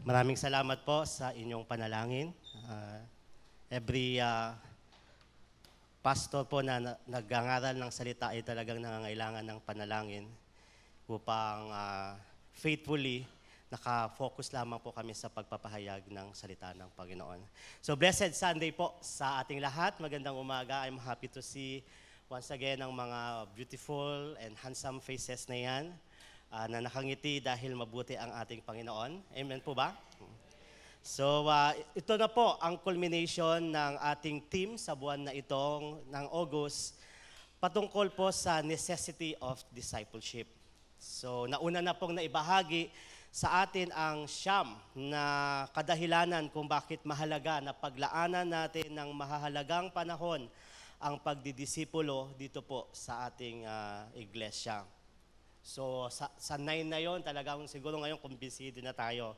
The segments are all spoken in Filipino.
Maraming salamat po sa inyong panalangin. Uh, every uh, pastor po na, na nagangaral ng salita ay talagang nangangailangan ng panalangin upang uh, faithfully nakafocus lamang po kami sa pagpapahayag ng salita ng Panginoon. So blessed Sunday po sa ating lahat. Magandang umaga. I'm happy to see once again ang mga beautiful and handsome faces na yan uh, na nakangiti dahil mabuti ang ating Panginoon. Amen po ba? So, uh, ito na po ang culmination ng ating team sa buwan na itong ng August patungkol po sa necessity of discipleship. So, nauna na pong naibahagi sa atin ang siyam na kadahilanan kung bakit mahalaga na paglaanan natin ng mahahalagang panahon ang pagdidisipulo dito po sa ating uh, iglesia. So sa, sa nine na yon talagang siguro ngayon kumbisido na tayo.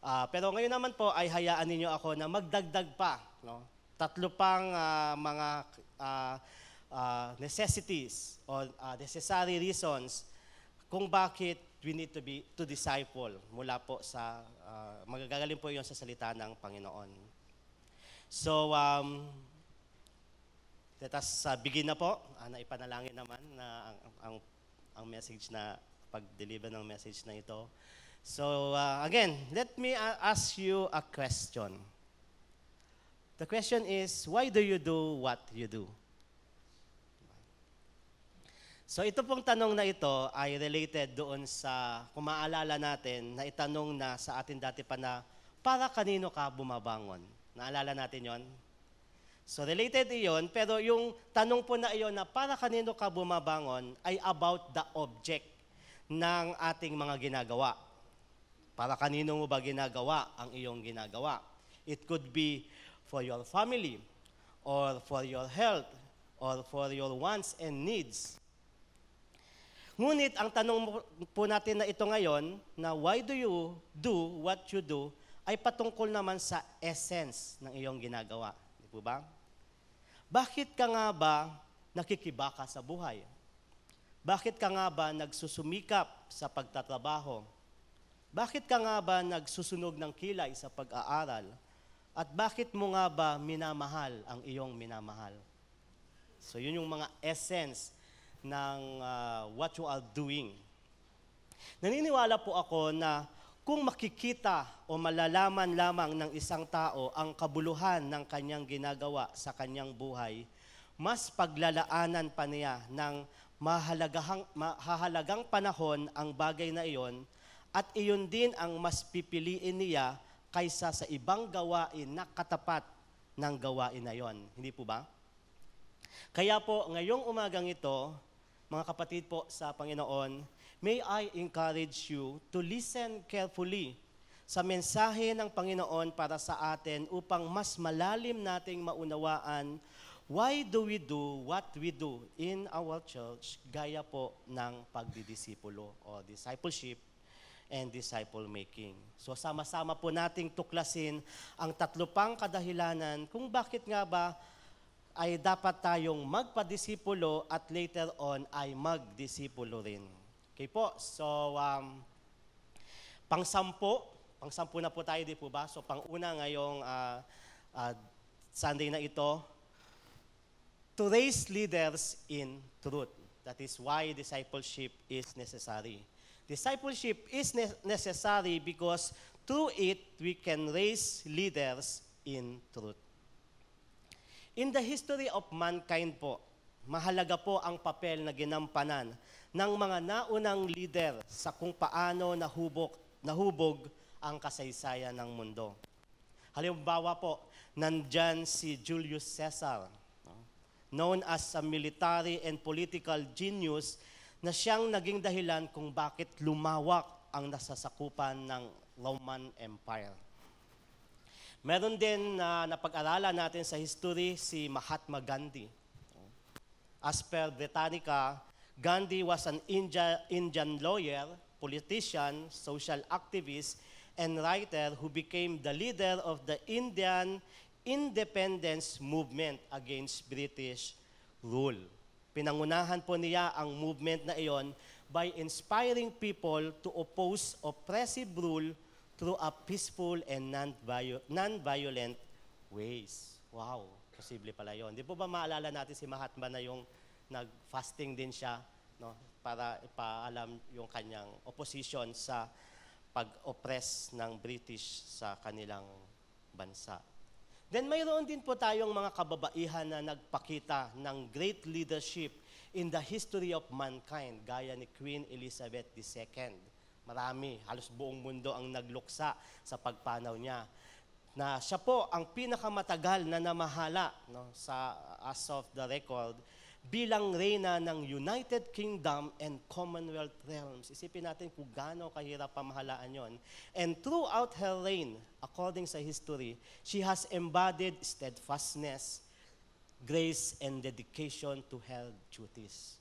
Uh, pero ngayon naman po ay hayaan ninyo ako na magdagdag pa. No? Tatlo pang uh, mga uh, uh, necessities or uh, necessary reasons kung bakit we need to be to disciple mula po sa uh, magagaling po yon sa salita ng Panginoon. So um, let us uh, begin na po. Uh, ipanalangin naman na ang, ang ang message na pag-deliver ng message na ito. So uh, again, let me uh, ask you a question. The question is, why do you do what you do? So ito pong tanong na ito ay related doon sa kumaalala natin na itanong na sa atin dati pa na para kanino ka bumabangon? Naalala natin yon? So related iyon, pero yung tanong po na iyon na para kanino ka bumabangon ay about the object ng ating mga ginagawa. Para kanino mo ba ginagawa ang iyong ginagawa? It could be for your family, or for your health, or for your wants and needs. Ngunit ang tanong po natin na ito ngayon, na why do you do what you do, ay patungkol naman sa essence ng iyong ginagawa. Di po ba? Bakit ka nga ba nakikibaka sa buhay? Bakit ka nga ba nagsusumikap sa pagtatrabaho? Bakit ka nga ba nagsusunog ng kilay sa pag-aaral? At bakit mo nga ba minamahal ang iyong minamahal? So yun yung mga essence ng uh, what you are doing. Naniniwala po ako na kung makikita o malalaman lamang ng isang tao ang kabuluhan ng kanyang ginagawa sa kanyang buhay, mas paglalaanan pa niya ng mahalagang, mahalagang panahon ang bagay na iyon at iyon din ang mas pipiliin niya kaysa sa ibang gawain na katapat ng gawain na iyon. Hindi po ba? Kaya po, ngayong umagang ito, mga kapatid po sa Panginoon, may I encourage you to listen carefully sa mensahe ng Panginoon para sa atin upang mas malalim nating maunawaan why do we do what we do in our church gaya po ng pagdidisipulo o discipleship and disciple making. So sama-sama po nating tuklasin ang tatlo pang kadahilanan kung bakit nga ba ay dapat tayong magpadisipulo at later on ay magdisipulo rin. Okay po, so um, pang-sampo, pang-sampo na po tayo, di po ba? So pang-una ngayong uh, uh, Sunday na ito, to raise leaders in truth. That is why discipleship is necessary. Discipleship is ne necessary because through it, we can raise leaders in truth. In the history of mankind po, mahalaga po ang papel na ginampanan ng mga naunang lider sa kung paano nahubog, nahubog ang kasaysayan ng mundo. Halimbawa po, nandyan si Julius Caesar, known as a military and political genius na siyang naging dahilan kung bakit lumawak ang nasasakupan ng Roman Empire. Meron din na napag-aralan natin sa history si Mahatma Gandhi As per Britannica, Gandhi was an India, Indian lawyer, politician, social activist, and writer who became the leader of the Indian independence movement against British rule. Pinangunahan po niya ang movement na iyon by inspiring people to oppose oppressive rule through a peaceful and non-violent ways. Wow posible pala yon. Di po ba maalala natin si Mahatma na yung nag-fasting din siya no, para ipaalam yung kanyang opposition sa pag-oppress ng British sa kanilang bansa. Then mayroon din po tayong mga kababaihan na nagpakita ng great leadership in the history of mankind, gaya ni Queen Elizabeth II. Marami, halos buong mundo ang nagluksa sa pagpanaw niya na siya po ang pinakamatagal na namahala no, sa, as of the record bilang reyna ng United Kingdom and Commonwealth Realms. Isipin natin kung gaano kahirap pamahalaan yon. And throughout her reign, according sa history, she has embodied steadfastness, grace, and dedication to her duties.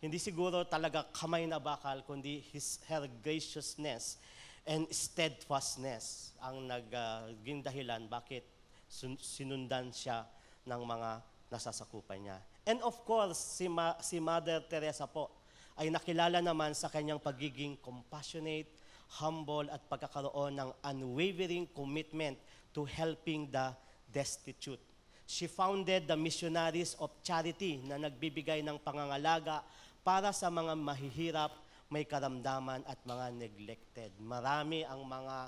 Hindi siguro talaga kamay na bakal, kundi his, her graciousness and steadfastness ang naging dahilan bakit sinundan siya ng mga nasasakupan niya. And of course, si, Ma- si Mother Teresa po ay nakilala naman sa kanyang pagiging compassionate, humble at pagkakaroon ng unwavering commitment to helping the destitute. She founded the Missionaries of Charity na nagbibigay ng pangangalaga para sa mga mahihirap may karamdaman at mga neglected. Marami ang mga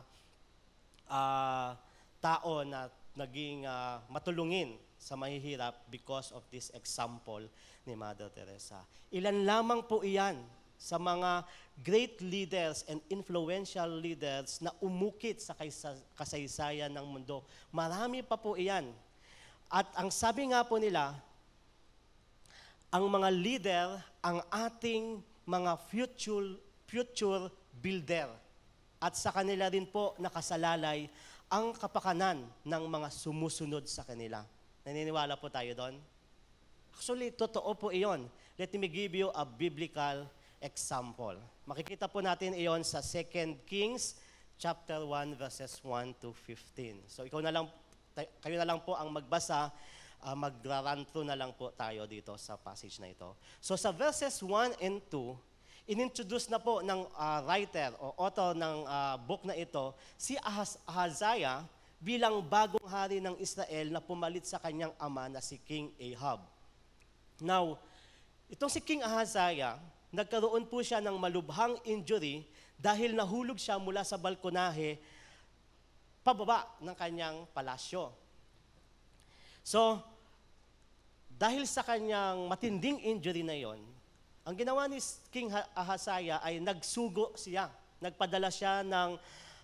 uh, tao na naging uh, matulungin sa mahihirap because of this example ni Mother Teresa. Ilan lamang po iyan sa mga great leaders and influential leaders na umukit sa kasaysayan ng mundo. Marami pa po iyan. At ang sabi nga po nila, ang mga leader ang ating mga future, future builder. At sa kanila rin po nakasalalay ang kapakanan ng mga sumusunod sa kanila. Naniniwala po tayo doon? Actually, totoo po iyon. Let me give you a biblical example. Makikita po natin iyon sa 2 Kings chapter 1 verses 1 to 15. So ikaw na lang kayo na lang po ang magbasa uh, magra-run through na lang po tayo dito sa passage na ito. So sa verses 1 and 2, inintroduce na po ng uh, writer o author ng uh, book na ito si Ahaz- Ahaziah bilang bagong hari ng Israel na pumalit sa kanyang ama na si King Ahab. Now, itong si King Ahaziah, nagkaroon po siya ng malubhang injury dahil nahulog siya mula sa balkonahe pababa ng kanyang palasyo. So, dahil sa kanyang matinding injury na yon, ang ginawa ni King Ahasaya ay nagsugo siya. Nagpadala siya ng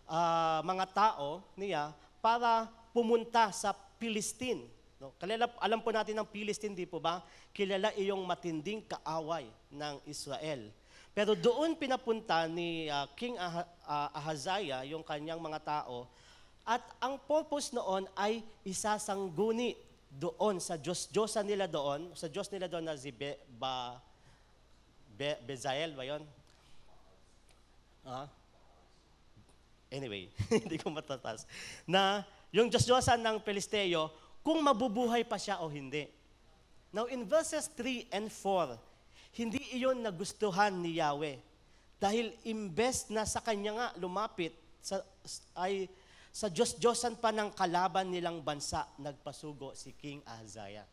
uh, mga tao niya para pumunta sa Pilistin. No? Kalala, alam po natin ang Pilistin, di po ba? Kilala iyong matinding kaaway ng Israel. Pero doon pinapunta ni uh, King ah- uh, Ahazaya yung kanyang mga tao at ang purpose noon ay isasangguni doon sa Diyos, Diyosa nila doon, sa Diyos nila doon na si Be, ba, Be, Bezael ba yun? Ah? Anyway, hindi ko matatas. Na yung Diyos Diyosa ng Pelisteo, kung mabubuhay pa siya o hindi. Now in verses 3 and 4, hindi iyon nagustuhan ni Yahweh. Dahil imbes na sa kanya nga lumapit, sa, ay sa Diyos-Diyosan pa ng kalaban nilang bansa, nagpasugo si King Ahaziah.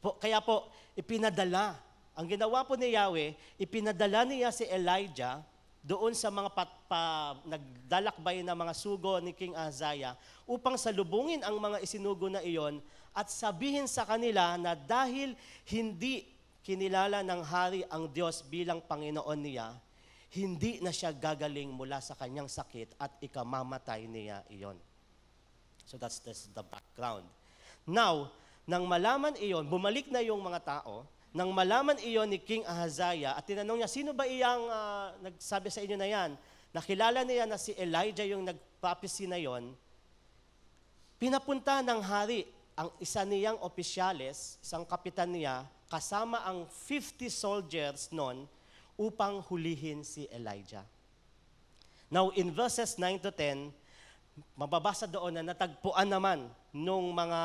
Po, kaya po, ipinadala. Ang ginawa po ni Yahweh, ipinadala niya si Elijah doon sa mga pat, pa, nagdalakbay na mga sugo ni King Ahaziah upang salubungin ang mga isinugo na iyon at sabihin sa kanila na dahil hindi kinilala ng hari ang Diyos bilang Panginoon niya, hindi na siya gagaling mula sa kanyang sakit at ikamamatay niya iyon. So that's, that's the background. Now, nang malaman iyon, bumalik na yung mga tao, nang malaman iyon ni King Ahaziah at tinanong niya, sino ba iyang uh, nagsabi sa inyo na yan? Nakilala niya na si Elijah yung nagpapisi na yon. Pinapunta ng hari ang isa niyang opisyales, isang kapitan niya, kasama ang 50 soldiers noon upang hulihin si Elijah. Now, in verses 9 to 10, mababasa doon na natagpuan naman nung mga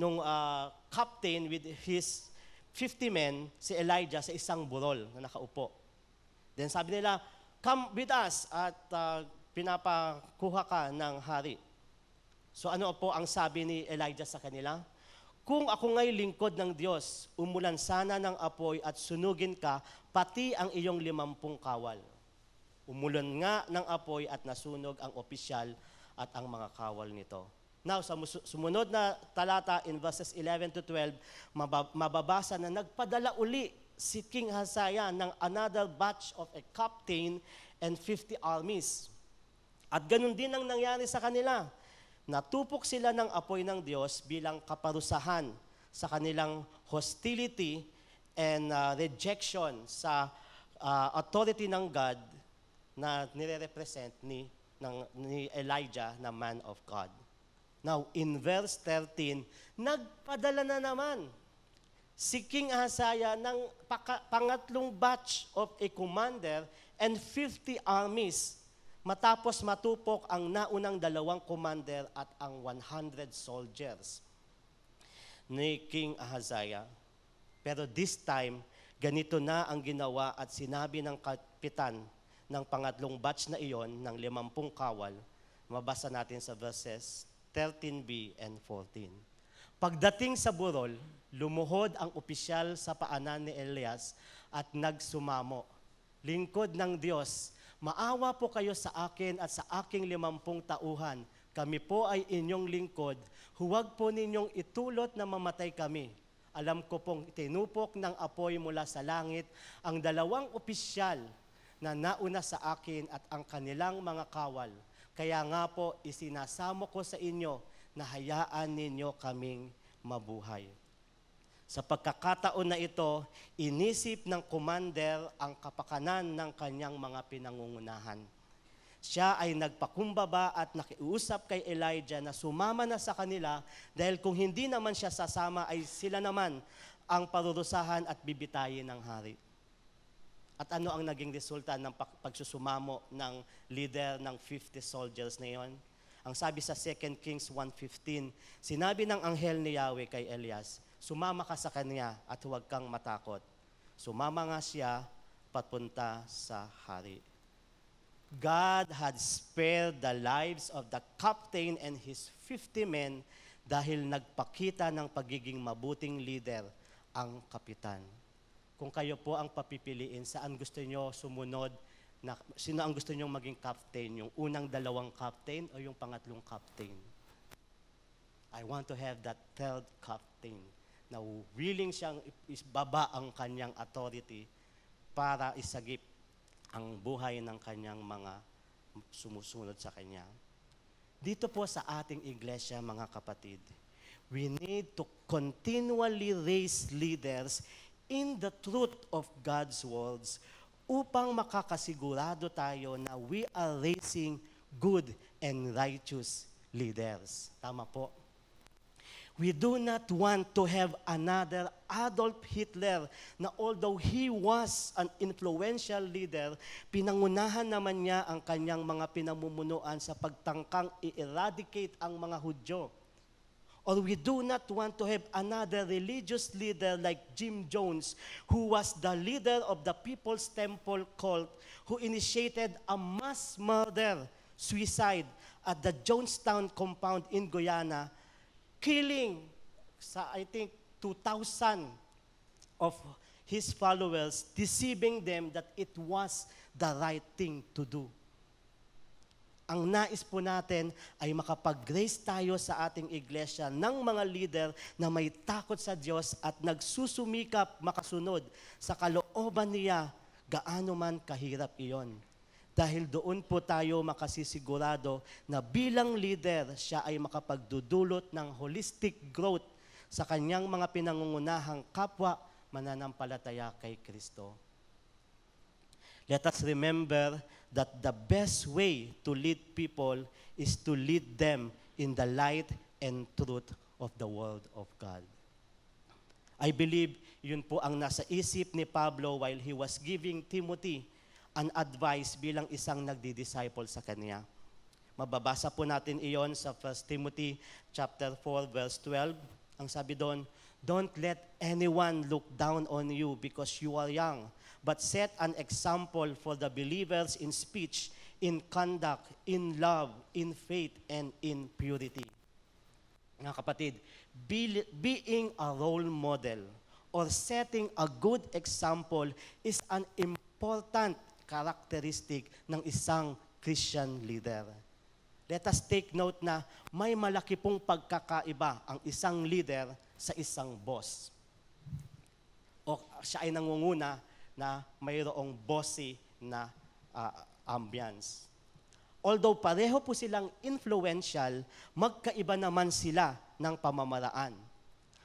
nung uh, captain with his 50 men si Elijah sa isang burol na nakaupo. Then sabi nila, "Come with us at uh, pinapakuha ka ng hari." So ano po ang sabi ni Elijah sa kanila? Kung ako ngay lingkod ng Diyos, umulan sana ng apoy at sunugin ka, pati ang iyong limampung kawal. Umulan nga ng apoy at nasunog ang opisyal at ang mga kawal nito. Now, sa sumunod na talata in verses 11 to 12, mababasa na nagpadala uli si King Hazaya ng another batch of a captain and 50 armies. At ganun din ang nangyari sa kanila Natupok sila ng apoy ng Diyos bilang kaparusahan sa kanilang hostility and uh, rejection sa uh, authority ng God na nire-represent ni, ng, ni Elijah na man of God. Now, in verse 13, nagpadala na naman si King Ahasiah ng paka- pangatlong batch of a commander and 50 armies matapos matupok ang naunang dalawang commander at ang 100 soldiers ni King Ahaziah. Pero this time, ganito na ang ginawa at sinabi ng kapitan ng pangatlong batch na iyon ng limampung kawal. Mabasa natin sa verses 13b and 14. Pagdating sa burol, lumuhod ang opisyal sa paanan ni Elias at nagsumamo. Lingkod ng Diyos, Maawa po kayo sa akin at sa aking limampung tauhan. Kami po ay inyong lingkod. Huwag po ninyong itulot na mamatay kami. Alam ko pong tinupok ng apoy mula sa langit ang dalawang opisyal na nauna sa akin at ang kanilang mga kawal. Kaya nga po, isinasamo ko sa inyo na hayaan ninyo kaming mabuhay. Sa pagkakataon na ito, inisip ng commander ang kapakanan ng kanyang mga pinangungunahan. Siya ay nagpakumbaba at nakiusap kay Elijah na sumama na sa kanila dahil kung hindi naman siya sasama ay sila naman ang parurusahan at bibitayin ng hari. At ano ang naging resulta ng pagsusumamo ng leader ng 50 soldiers na iyon? Ang sabi sa 2 Kings 1.15, sinabi ng anghel ni Yahweh kay Elias, Sumama ka sa kanya at huwag kang matakot. Sumama nga siya papunta sa hari. God had spared the lives of the captain and his 50 men dahil nagpakita ng pagiging mabuting leader ang kapitan. Kung kayo po ang papipiliin, saan gusto nyo sumunod, na, sino ang gusto nyo maging captain? Yung unang dalawang captain o yung pangatlong captain? I want to have that third captain na willing siyang isbaba ang kanyang authority para isagip ang buhay ng kanyang mga sumusunod sa kanya. Dito po sa ating iglesia, mga kapatid, we need to continually raise leaders in the truth of God's words upang makakasigurado tayo na we are raising good and righteous leaders. Tama po. We do not want to have another Adolf Hitler na although he was an influential leader, pinangunahan naman niya ang kanyang mga pinamumunuan sa pagtangkang i-eradicate ang mga Hudyo. Or we do not want to have another religious leader like Jim Jones, who was the leader of the People's Temple cult, who initiated a mass murder, suicide, at the Jonestown compound in Guyana killing sa I think 2,000 of his followers, deceiving them that it was the right thing to do. Ang nais po natin ay makapag-grace tayo sa ating iglesia ng mga leader na may takot sa Diyos at nagsusumikap makasunod sa kalooban niya gaano man kahirap iyon. Dahil doon po tayo makasisigurado na bilang leader, siya ay makapagdudulot ng holistic growth sa kanyang mga pinangungunahang kapwa mananampalataya kay Kristo. Let us remember that the best way to lead people is to lead them in the light and truth of the Word of God. I believe yun po ang nasa isip ni Pablo while he was giving Timothy an advice bilang isang nagdi-disciple sa Kanya. Mababasa po natin iyon sa 1 Timothy chapter 4 verse 12. Ang sabi doon, Don't let anyone look down on you because you are young, but set an example for the believers in speech, in conduct, in love, in faith, and in purity. Mga kapatid, be, being a role model or setting a good example is an important characteristic ng isang Christian leader. Let us take note na may malaki pong pagkakaiba ang isang leader sa isang boss. O siya ay nangunguna na mayroong bossy na uh, ah, ambience. Although pareho po silang influential, magkaiba naman sila ng pamamaraan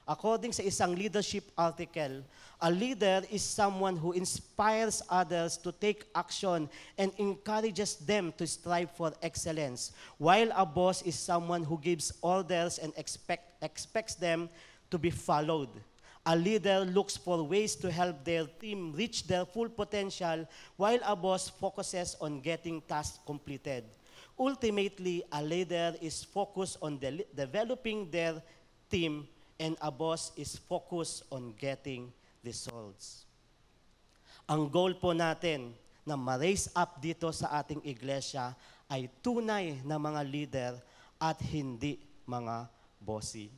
According sa isang leadership article, a leader is someone who inspires others to take action and encourages them to strive for excellence, while a boss is someone who gives orders and expect, expects them to be followed. A leader looks for ways to help their team reach their full potential, while a boss focuses on getting tasks completed. Ultimately, a leader is focused on de- developing their team and a boss is focused on getting results. Ang goal po natin na ma-raise up dito sa ating iglesia ay tunay na mga leader at hindi mga bossy.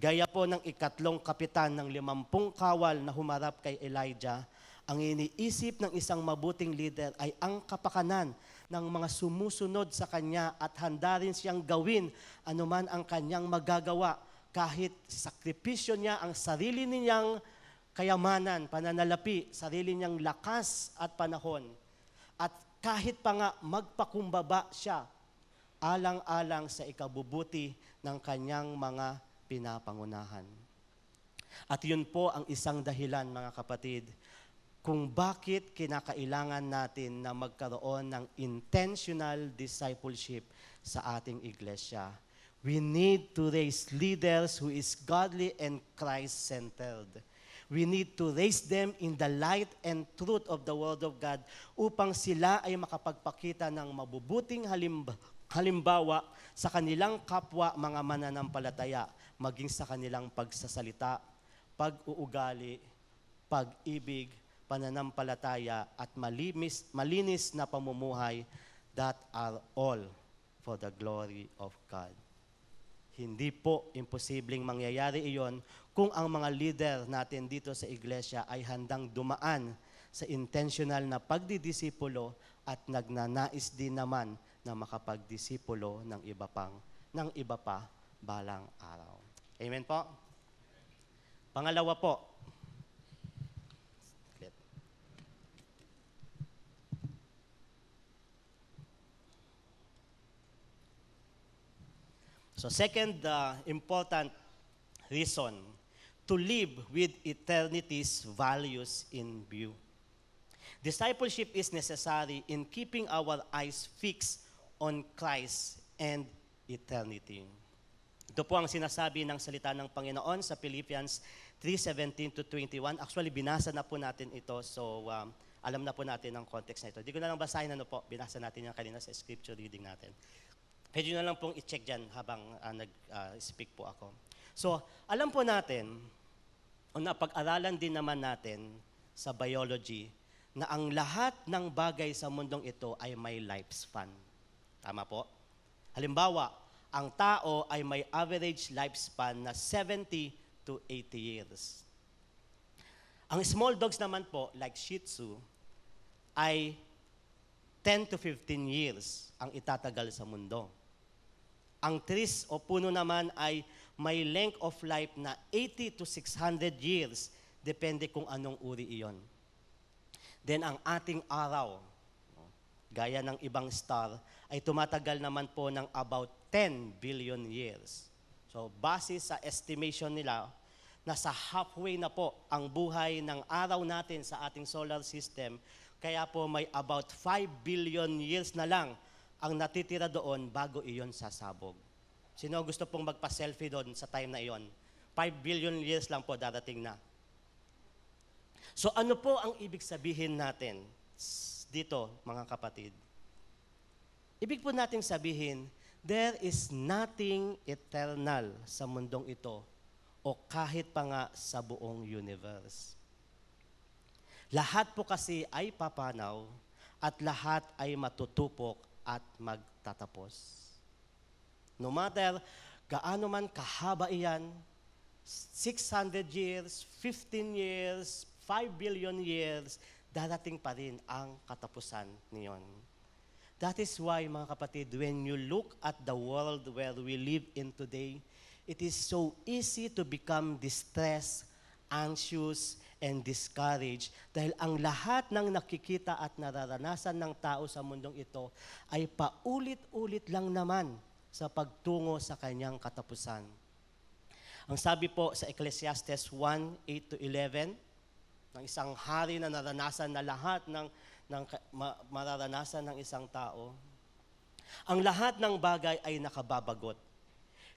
Gaya po ng ikatlong kapitan ng limampung kawal na humarap kay Elijah, ang iniisip ng isang mabuting leader ay ang kapakanan ng mga sumusunod sa kanya at handa rin siyang gawin anuman ang kanyang magagawa kahit sakripisyo niya ang sarili niyang kayamanan, pananalapi, sarili niyang lakas at panahon. At kahit pa nga magpakumbaba siya, alang-alang sa ikabubuti ng kanyang mga pinapangunahan. At yun po ang isang dahilan, mga kapatid, kung bakit kinakailangan natin na magkaroon ng intentional discipleship sa ating iglesia We need to raise leaders who is godly and Christ-centered. We need to raise them in the light and truth of the Word of God upang sila ay makapagpakita ng mabubuting halimb- halimbawa sa kanilang kapwa mga mananampalataya, maging sa kanilang pagsasalita, pag-uugali, pag-ibig, pananampalataya at malimis, malinis na pamumuhay that are all for the glory of God. Hindi po imposibleng mangyayari iyon kung ang mga leader natin dito sa iglesia ay handang dumaan sa intentional na pagdidisipulo at nagnanais din naman na makapagdisipulo ng iba pang ng iba pa balang araw. Amen po. Pangalawa po, So second uh, important reason, to live with eternity's values in view. Discipleship is necessary in keeping our eyes fixed on Christ and eternity. Ito po ang sinasabi ng salita ng Panginoon sa Philippians 3.17 to 21. Actually, binasa na po natin ito. So, um, alam na po natin ang context na ito. Hindi ko na lang basahin ano po. Binasa natin yan kanina sa scripture reading natin. Pwede nyo na lang pong i-check dyan habang uh, ah, nag-speak ah, uh, po ako. So, alam po natin, o napag-aralan din naman natin sa biology, na ang lahat ng bagay sa mundong ito ay may lifespan. Tama po? Halimbawa, ang tao ay may average lifespan na 70 to 80 years. Ang small dogs naman po, like Shih Tzu, ay 10 to 15 years ang itatagal sa mundo. Ang trees o puno naman ay may length of life na 80 to 600 years, depende kung anong uri iyon. Then ang ating araw, gaya ng ibang star, ay tumatagal naman po ng about 10 billion years. So base sa estimation nila, nasa halfway na po ang buhay ng araw natin sa ating solar system, kaya po may about 5 billion years na lang ang natitira doon bago iyon sasabog. Sino gusto pong magpa-selfie doon sa time na iyon? 5 billion years lang po darating na. So ano po ang ibig sabihin natin dito, mga kapatid? Ibig po nating sabihin, there is nothing eternal sa mundong ito o kahit pa nga sa buong universe. Lahat po kasi ay papanaw at lahat ay matutupok at magtatapos. No matter gaano man kahaba iyan, 600 years, 15 years, 5 billion years, darating pa rin ang katapusan niyon. That is why, mga kapatid, when you look at the world where we live in today, it is so easy to become distressed, anxious, and discouraged dahil ang lahat ng nakikita at nararanasan ng tao sa mundong ito ay paulit-ulit lang naman sa pagtungo sa kanyang katapusan. Ang sabi po sa Ecclesiastes 1, 8 to 11, ng isang hari na naranasan na lahat ng, ng ma, mararanasan ng isang tao, ang lahat ng bagay ay nakababagot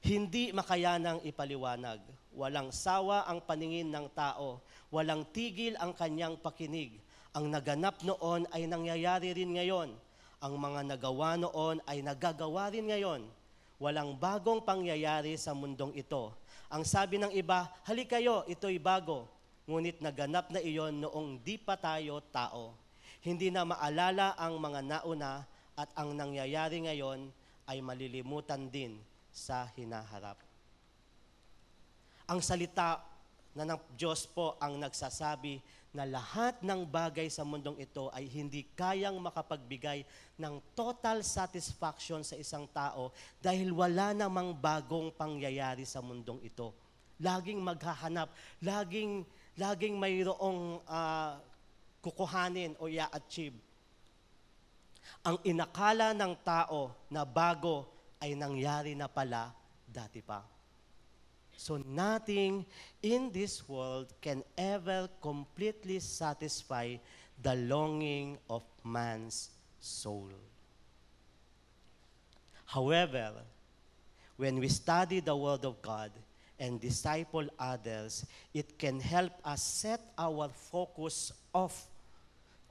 hindi makayanang ipaliwanag. Walang sawa ang paningin ng tao. Walang tigil ang kanyang pakinig. Ang naganap noon ay nangyayari rin ngayon. Ang mga nagawa noon ay nagagawa rin ngayon. Walang bagong pangyayari sa mundong ito. Ang sabi ng iba, halik kayo, ito'y bago. Ngunit naganap na iyon noong di pa tayo tao. Hindi na maalala ang mga nauna at ang nangyayari ngayon ay malilimutan din sa hinaharap. Ang salita na ng Diyos po ang nagsasabi na lahat ng bagay sa mundong ito ay hindi kayang makapagbigay ng total satisfaction sa isang tao dahil wala namang bagong pangyayari sa mundong ito. Laging maghahanap, laging, laging mayroong uh, kukuhanin o ia achieve Ang inakala ng tao na bago ay nangyari na pala dati pa. So nothing in this world can ever completely satisfy the longing of man's soul. However, when we study the Word of God and disciple others, it can help us set our focus off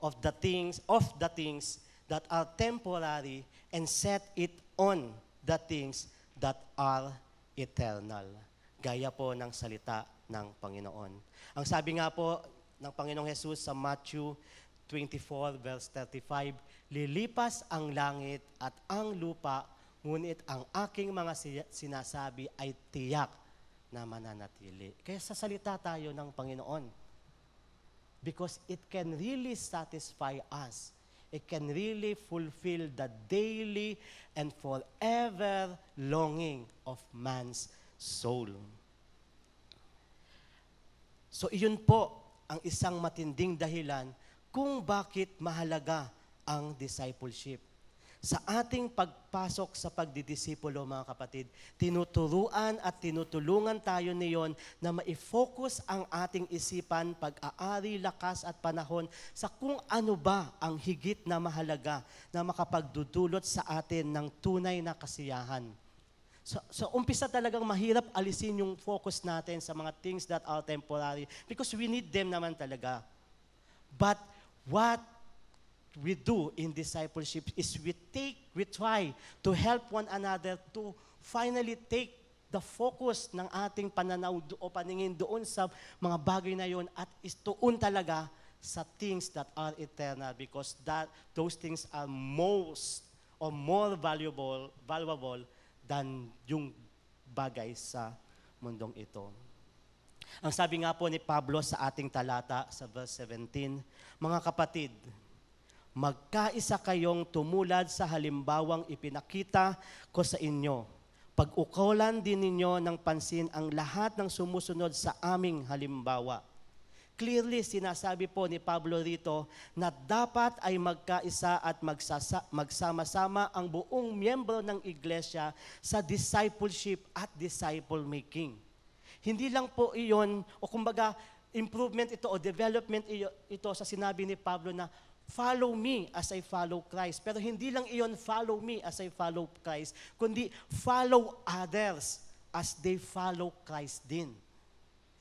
of the things of the things that are temporary and set it on the things that are eternal. Gaya po ng salita ng Panginoon. Ang sabi nga po ng Panginoong Jesus sa Matthew 24 verse 35, Lilipas ang langit at ang lupa, ngunit ang aking mga sinasabi ay tiyak na mananatili. Kaya sa salita tayo ng Panginoon. Because it can really satisfy us it can really fulfill the daily and forever longing of man's soul. So iyon po ang isang matinding dahilan kung bakit mahalaga ang discipleship sa ating pagpasok sa pagdidisipulo mga kapatid, tinuturuan at tinutulungan tayo niyon na ma-focus ang ating isipan, pag-aari, lakas at panahon sa kung ano ba ang higit na mahalaga na makapagdudulot sa atin ng tunay na kasiyahan. So, so umpisa talagang mahirap alisin yung focus natin sa mga things that are temporary because we need them naman talaga. But what we do in discipleship is we take, we try to help one another to finally take the focus ng ating pananaw o paningin doon sa mga bagay na yon at istuon talaga sa things that are eternal because that those things are most or more valuable valuable than yung bagay sa mundong ito. Ang sabi nga po ni Pablo sa ating talata sa verse 17, mga kapatid, magkaisa kayong tumulad sa halimbawang ipinakita ko sa inyo. Pag-ukalan din ninyo ng pansin ang lahat ng sumusunod sa aming halimbawa. Clearly, sinasabi po ni Pablo rito na dapat ay magkaisa at magsasa, magsama-sama ang buong miyembro ng iglesia sa discipleship at disciple-making. Hindi lang po iyon, o kumbaga, improvement ito o development ito sa sinabi ni Pablo na follow me as I follow Christ. Pero hindi lang iyon, follow me as I follow Christ, kundi follow others as they follow Christ din.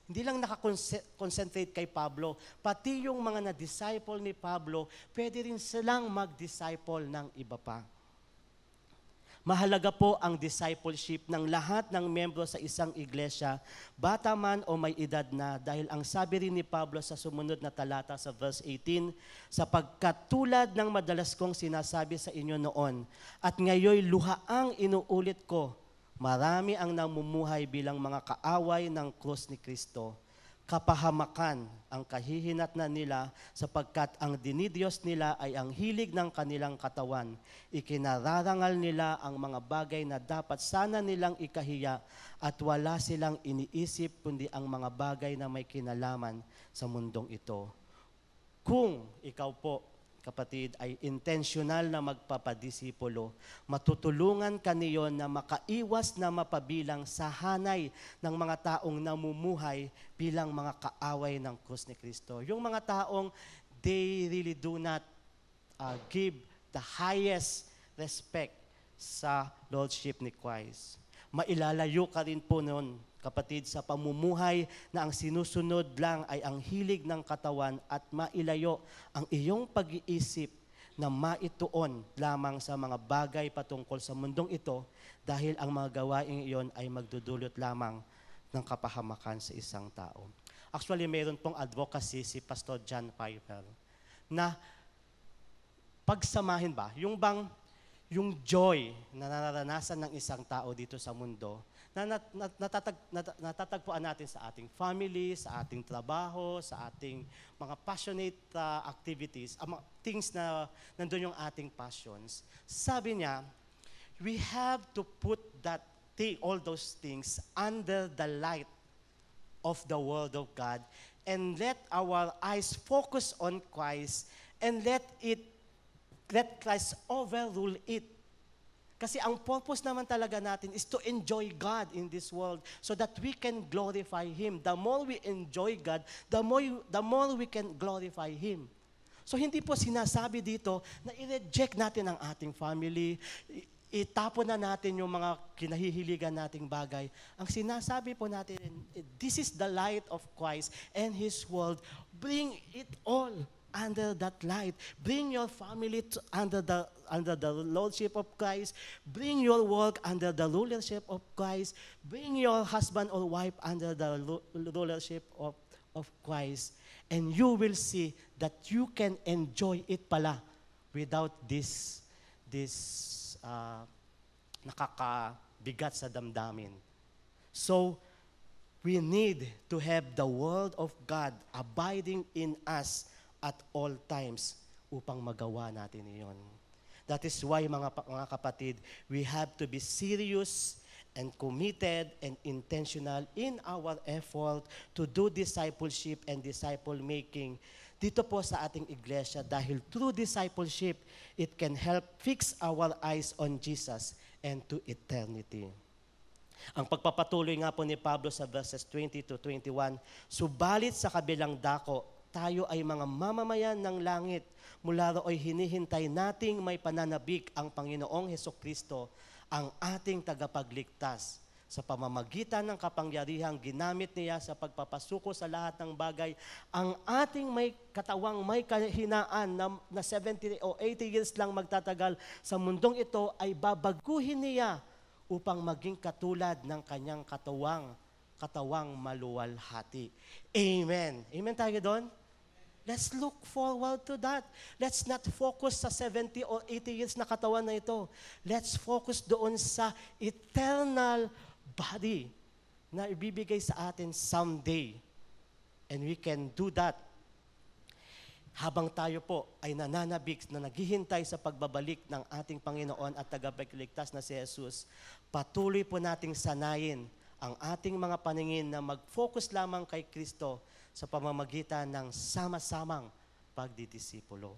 Hindi lang nakakonsentrate kay Pablo, pati yung mga na-disciple ni Pablo, pwede rin silang mag-disciple ng iba pa. Mahalaga po ang discipleship ng lahat ng membro sa isang iglesia, bata man o may edad na, dahil ang sabi rin ni Pablo sa sumunod na talata sa verse 18, sapagkat tulad ng madalas kong sinasabi sa inyo noon, at ngayoy luhaang inuulit ko, marami ang namumuhay bilang mga kaaway ng krus ni Kristo kapahamakan ang kahihinat na nila sapagkat ang dinidiyos nila ay ang hilig ng kanilang katawan. Ikinararangal nila ang mga bagay na dapat sana nilang ikahiya at wala silang iniisip kundi ang mga bagay na may kinalaman sa mundong ito. Kung ikaw po kapatid, ay intentional na magpapadisipulo. Matutulungan ka niyon na makaiwas na mapabilang sa hanay ng mga taong namumuhay bilang mga kaaway ng krus ni Kristo. Yung mga taong they really do not uh, give the highest respect sa Lordship ni Christ. Mailalayo ka rin po noon kapatid, sa pamumuhay na ang sinusunod lang ay ang hilig ng katawan at mailayo ang iyong pag-iisip na maituon lamang sa mga bagay patungkol sa mundong ito dahil ang mga gawaing iyon ay magdudulot lamang ng kapahamakan sa isang tao. Actually, mayroon pong advocacy si Pastor John Piper na pagsamahin ba, yung bang yung joy na nararanasan ng isang tao dito sa mundo na natatag, natatagpuan natin sa ating family, sa ating trabaho, sa ating mga passionate uh, activities, uh, things na nandun yung ating passions. Sabi niya, we have to put that thing, all those things under the light of the Word of God and let our eyes focus on Christ and let it let Christ overrule it kasi ang purpose naman talaga natin is to enjoy God in this world so that we can glorify Him. The more we enjoy God, the more, the more we can glorify Him. So hindi po sinasabi dito na i-reject natin ang ating family, itapon na natin yung mga kinahihiligan nating bagay. Ang sinasabi po natin, this is the light of Christ and His world. Bring it all under that light. Bring your family to, under, the, under the lordship of Christ. Bring your work under the rulership of Christ. Bring your husband or wife under the rulership of, of Christ. And you will see that you can enjoy it pala without this, this uh, nakakabigat sa damdamin. So, we need to have the Word of God abiding in us at all times upang magawa natin iyon. That is why, mga, mga kapatid, we have to be serious and committed and intentional in our effort to do discipleship and disciple making dito po sa ating iglesia dahil through discipleship, it can help fix our eyes on Jesus and to eternity. Ang pagpapatuloy nga po ni Pablo sa verses 20 to 21, Subalit sa kabilang dako, tayo ay mga mamamayan ng langit. Mula rooy hinihintay nating may pananabik ang Panginoong Heso Kristo, ang ating tagapagligtas sa pamamagitan ng kapangyarihang ginamit niya sa pagpapasuko sa lahat ng bagay, ang ating may katawang may kahinaan na, na 70 o 80 years lang magtatagal sa mundong ito ay babaguhin niya upang maging katulad ng kanyang katawang, katawang maluwalhati. Amen. Amen tayo doon? Let's look forward to that. Let's not focus sa 70 or 80 years na katawan na ito. Let's focus doon sa eternal body na ibibigay sa atin someday. And we can do that habang tayo po ay nananabik na naghihintay sa pagbabalik ng ating Panginoon at tagapagligtas na si Jesus, patuloy po nating sanayin ang ating mga paningin na mag-focus lamang kay Kristo sa pamamagitan ng sama-samang pagdidisipulo.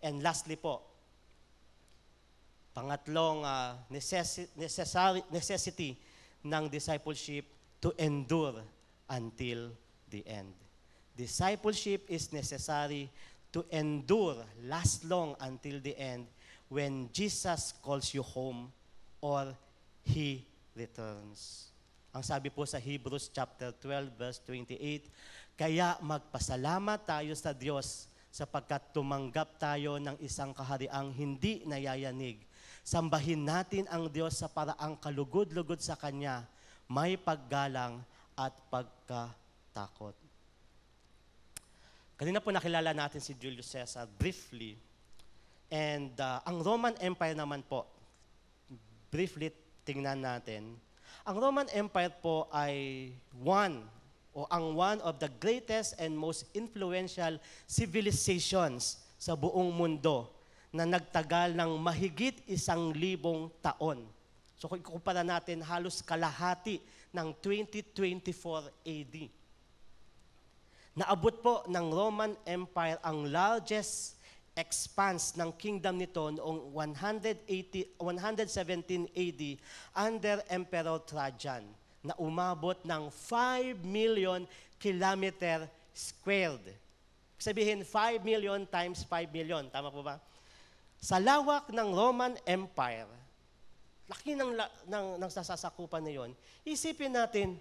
And lastly po, pangatlong uh, ah, necess- necessary, necessity ng discipleship to endure until the end. Discipleship is necessary to endure, last long until the end when Jesus calls you home or He returns. Ang sabi po sa Hebrews chapter 12 verse 28, kaya magpasalamat tayo sa Diyos sapagkat tumanggap tayo ng isang kahariang hindi nayayanig. Sambahin natin ang Diyos sa paraang kalugod-lugod sa Kanya, may paggalang at pagkatakot. Kanina po nakilala natin si Julius Caesar briefly. And uh, ang Roman Empire naman po, briefly tingnan natin. Ang Roman Empire po ay one o ang one of the greatest and most influential civilizations sa buong mundo na nagtagal ng mahigit isang libong taon. So kung ikumpara natin, halos kalahati ng 2024 AD. Naabot po ng Roman Empire ang largest expanse ng kingdom nito noong 180, 117 AD under Emperor Trajan na umabot ng 5 million kilometer squared. Sabihin, 5 million times 5 million. Tama po ba? Sa lawak ng Roman Empire, laki ng, ng, ng, ng sasakupan na yun, isipin natin,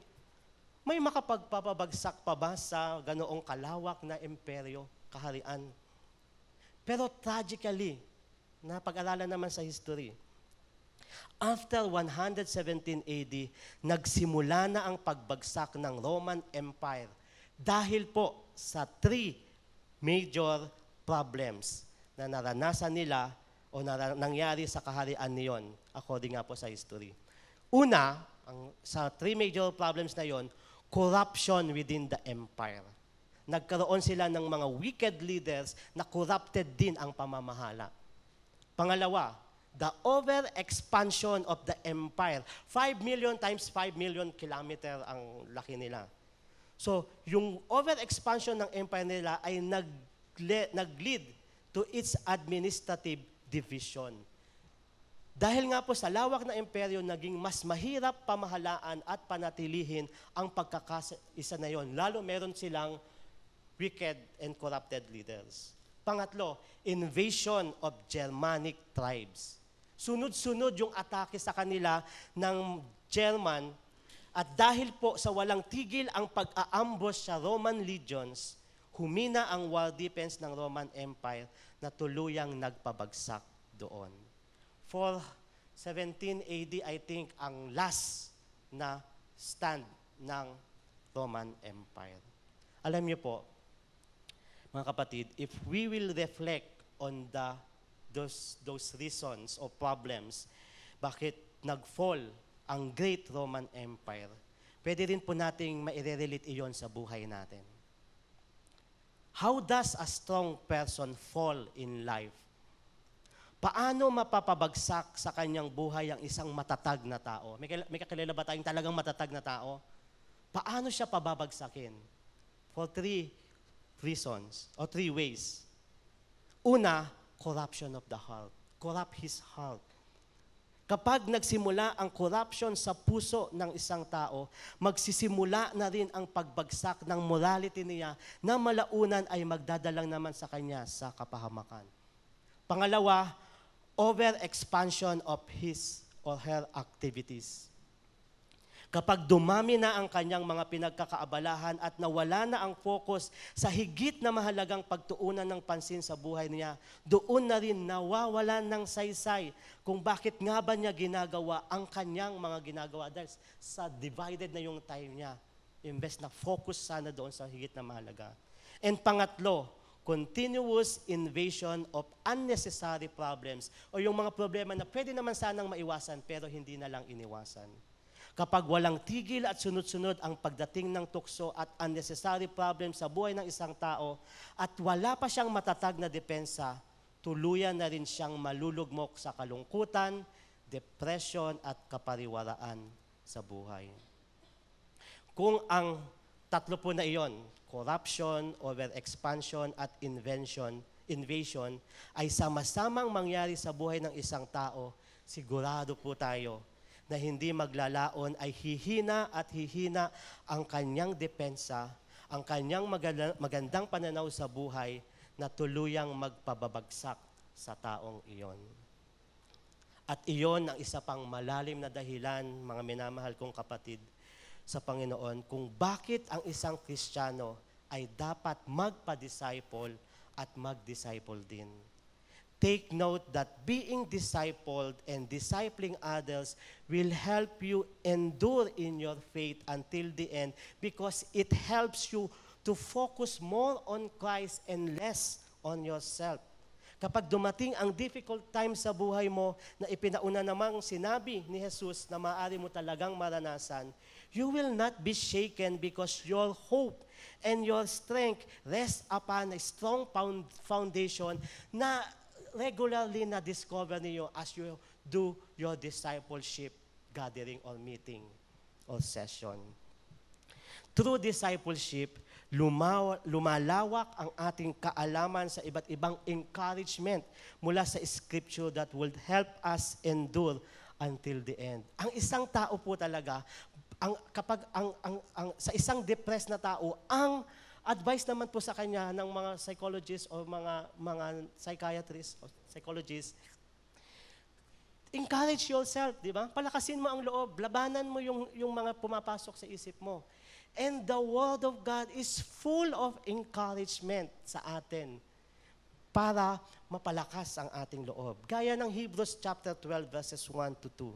may makapagpapabagsak pa ba sa ganoong kalawak na imperyo, kaharian? Pero tragically, napag alala naman sa history, After 117 AD, nagsimula na ang pagbagsak ng Roman Empire dahil po sa three major problems na naranasan nila o nar- nangyari sa kaharian niyon, according nga po sa history. Una, ang, sa three major problems na yon, corruption within the empire. Nagkaroon sila ng mga wicked leaders na corrupted din ang pamamahala. Pangalawa, the over-expansion of the empire. 5 million times 5 million kilometer ang laki nila. So, yung over-expansion ng empire nila ay nag-lead to its administrative division. Dahil nga po sa lawak ng imperyo, naging mas mahirap pamahalaan at panatilihin ang pagkakaisa na yon. Lalo meron silang wicked and corrupted leaders. Pangatlo, invasion of Germanic tribes. Sunod-sunod yung atake sa kanila ng German at dahil po sa walang tigil ang pag-aambos sa Roman legions, humina ang wall defense ng Roman Empire na tuluyang nagpabagsak doon. For 17 AD, I think, ang last na stand ng Roman Empire. Alam niyo po, mga kapatid, if we will reflect on the those, those reasons o problems bakit nag-fall ang Great Roman Empire, pwede rin po nating maire-relate iyon sa buhay natin. How does a strong person fall in life? Paano mapapabagsak sa kanyang buhay ang isang matatag na tao? May, kakilala ba tayong talagang matatag na tao? Paano siya pababagsakin? For three reasons, or three ways. Una, corruption of the heart. Corrupt his heart. Kapag nagsimula ang corruption sa puso ng isang tao, magsisimula na rin ang pagbagsak ng morality niya na malaunan ay magdadalang naman sa kanya sa kapahamakan. Pangalawa, over-expansion of his or her activities. Kapag dumami na ang kanyang mga pinagkakaabalahan at nawala na ang focus sa higit na mahalagang pagtuunan ng pansin sa buhay niya, doon na rin nawawalan ng saysay kung bakit nga ba niya ginagawa ang kanyang mga ginagawa dahil sa divided na yung time niya. Imbes na focus sana doon sa higit na mahalaga. And pangatlo, continuous invasion of unnecessary problems o yung mga problema na pwede naman sanang maiwasan pero hindi na lang iniwasan. Kapag walang tigil at sunod-sunod ang pagdating ng tukso at unnecessary problem sa buhay ng isang tao at wala pa siyang matatag na depensa, tuluyan na rin siyang malulugmok sa kalungkutan, depression at kapariwaraan sa buhay. Kung ang tatlo po na iyon, corruption, overexpansion at invention, invasion ay sama-samang mangyari sa buhay ng isang tao, sigurado po tayo na hindi maglalaon ay hihina at hihina ang kanyang depensa, ang kanyang magandang pananaw sa buhay na tuluyang magpababagsak sa taong iyon. At iyon ang isa pang malalim na dahilan, mga minamahal kong kapatid, sa Panginoon kung bakit ang isang Kristiyano ay dapat magpa-disciple at mag-disciple din. Take note that being discipled and discipling others will help you endure in your faith until the end because it helps you to focus more on Christ and less on yourself. Kapag dumating ang difficult time sa buhay mo na ipinauna namang sinabi ni Jesus na maaari mo talagang maranasan, you will not be shaken because your hope and your strength rest upon a strong foundation na regularly na-discover niyo as you do your discipleship gathering or meeting or session. Through discipleship, lumaw- lumalawak ang ating kaalaman sa iba't ibang encouragement mula sa scripture that will help us endure until the end. Ang isang tao po talaga, ang kapag ang, ang, ang sa isang depressed na tao, ang advice naman po sa kanya ng mga psychologists o mga mga psychiatrists o psychologists encourage yourself, di ba? Palakasin mo ang loob, labanan mo yung yung mga pumapasok sa isip mo. And the word of God is full of encouragement sa atin para mapalakas ang ating loob. Gaya ng Hebrews chapter 12 verses 1 to 2.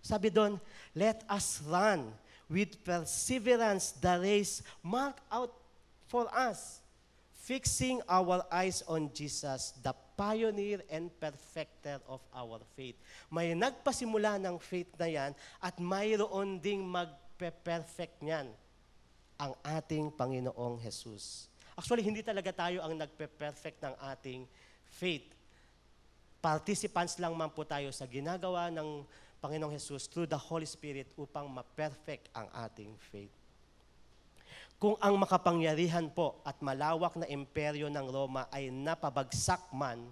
Sabi doon, let us run with perseverance the race marked out for us, fixing our eyes on Jesus, the pioneer and perfecter of our faith. May nagpasimula ng faith na yan at mayroon ding magpe-perfect niyan ang ating Panginoong Jesus. Actually, hindi talaga tayo ang nagpe-perfect ng ating faith. Participants lang man po tayo sa ginagawa ng Panginoong Jesus through the Holy Spirit upang ma-perfect ang ating faith. Kung ang makapangyarihan po at malawak na imperyo ng Roma ay napabagsak man,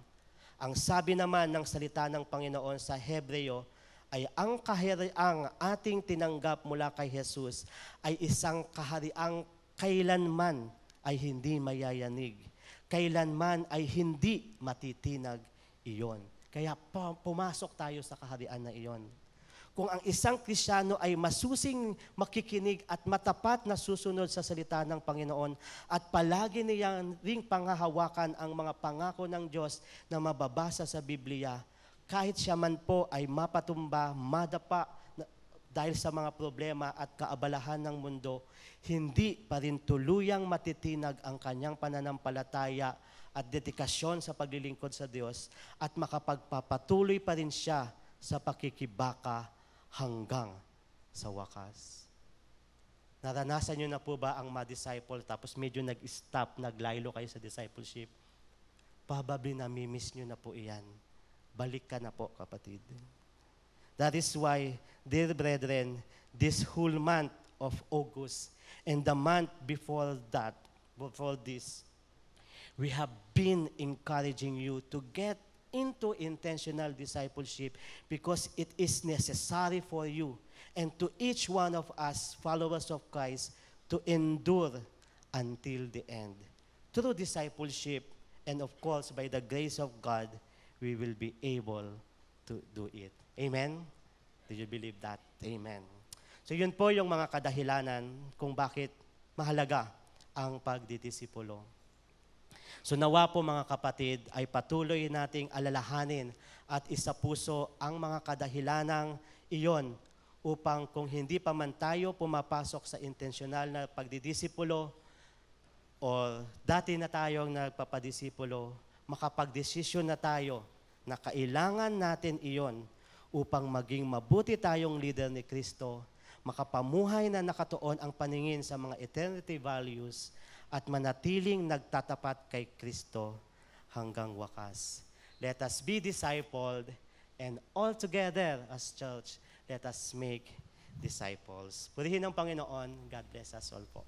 ang sabi naman ng salita ng Panginoon sa Hebreo ay ang kahariang ating tinanggap mula kay Jesus ay isang kahariang kailanman ay hindi mayayanig. Kailanman ay hindi matitinag iyon. Kaya pumasok tayo sa kaharian na iyon kung ang isang Kristiyano ay masusing makikinig at matapat na susunod sa salita ng Panginoon at palagi niyang ring panghahawakan ang mga pangako ng Diyos na mababasa sa Biblia, kahit siya man po ay mapatumba, madapa dahil sa mga problema at kaabalahan ng mundo, hindi pa rin tuluyang matitinag ang kanyang pananampalataya at dedikasyon sa paglilingkod sa Diyos at makapagpapatuloy pa rin siya sa pakikibaka hanggang sa wakas. Naranasan nyo na po ba ang ma-disciple tapos medyo nag-stop, naglaylo kayo sa discipleship? Probably miss nyo na po iyan. Balik ka na po, kapatid. That is why, dear brethren, this whole month of August and the month before that, before this, we have been encouraging you to get into intentional discipleship because it is necessary for you and to each one of us, followers of Christ, to endure until the end. Through discipleship, and of course, by the grace of God, we will be able to do it. Amen? Do you believe that? Amen. So yun po yung mga kadahilanan kung bakit mahalaga ang pagdidisipulo. So nawa po mga kapatid ay patuloy nating alalahanin at isa puso ang mga kadahilanang iyon upang kung hindi pa man tayo pumapasok sa intensyonal na pagdidisipulo o dati na tayong nagpapadisipulo, makapagdesisyon na tayo na kailangan natin iyon upang maging mabuti tayong leader ni Kristo, makapamuhay na nakatuon ang paningin sa mga eternity values at manatiling nagtatapat kay Kristo hanggang wakas. Let us be discipled and all together as church, let us make disciples. Purihin ang Panginoon. God bless us all po.